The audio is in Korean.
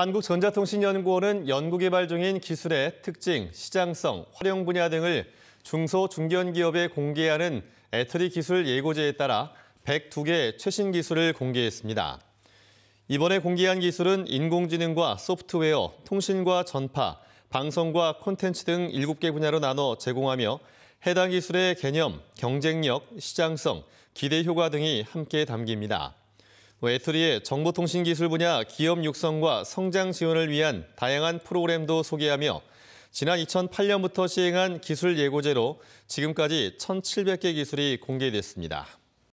한국전자통신연구원은 연구개발 중인 기술의 특징, 시장성, 활용 분야 등을 중소, 중견기업에 공개하는 애터리 기술 예고제에 따라 102개의 최신 기술을 공개했습니다. 이번에 공개한 기술은 인공지능과 소프트웨어, 통신과 전파, 방송과 콘텐츠 등 7개 분야로 나눠 제공하며 해당 기술의 개념, 경쟁력, 시장성, 기대 효과 등이 함께 담깁니다. 뭐 애트리의 정보통신기술 분야 기업 육성과 성장 지원을 위한 다양한 프로그램도 소개하며 지난 2008년부터 시행한 기술 예고제로 지금까지 1,700개 기술이 공개됐습니다.